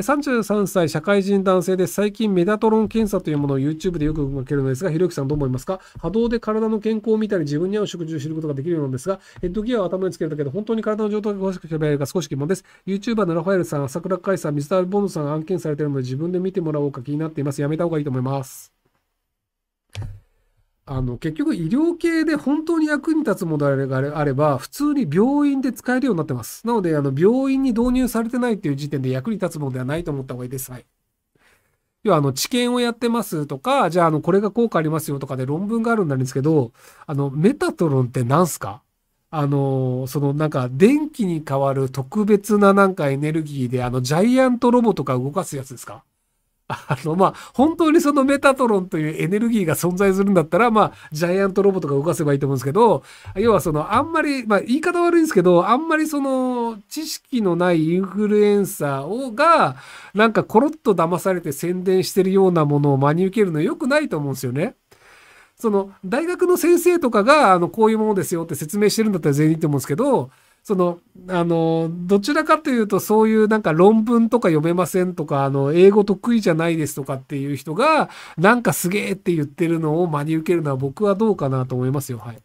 33歳、社会人男性です。最近メダトロン検査というものを YouTube でよく受けるのですが、ひろゆきさんどう思いますか波動で体の健康を見たり、自分に合う食事を知ることができるようなんですが、ヘッドギアを頭につけるだけで本当に体の状態が詳しく調べられるか少し疑問です。YouTuber のラファエルさん、桜海さん、水田ボンドさんが案件されているので、自分で見てもらおうか気になっています。やめた方がいいと思います。あの、結局医療系で本当に役に立つものがあれば、普通に病院で使えるようになってます。なので、あの、病院に導入されてないっていう時点で役に立つものではないと思った方がいいです。はい。要は、あの、治験をやってますとか、じゃあ、あの、これが効果ありますよとかで論文があるんですけど、あの、メタトロンって何すかあの、そのなんか電気に変わる特別ななんかエネルギーで、あの、ジャイアントロボとか動かすやつですかあの、まあ、本当にそのメタトロンというエネルギーが存在するんだったら、まあ、ジャイアントロボとか動かせばいいと思うんですけど、要はその、あんまり、まあ、言い方悪いんですけど、あんまりその、知識のないインフルエンサーをが、なんかコロッと騙されて宣伝してるようなものを真に受けるの良くないと思うんですよね。その、大学の先生とかが、あの、こういうものですよって説明してるんだったら全員いいと思うんですけど、その、あの、どちらかというと、そういうなんか論文とか読めませんとか、あの、英語得意じゃないですとかっていう人が、なんかすげえって言ってるのを真に受けるのは僕はどうかなと思いますよ。はい。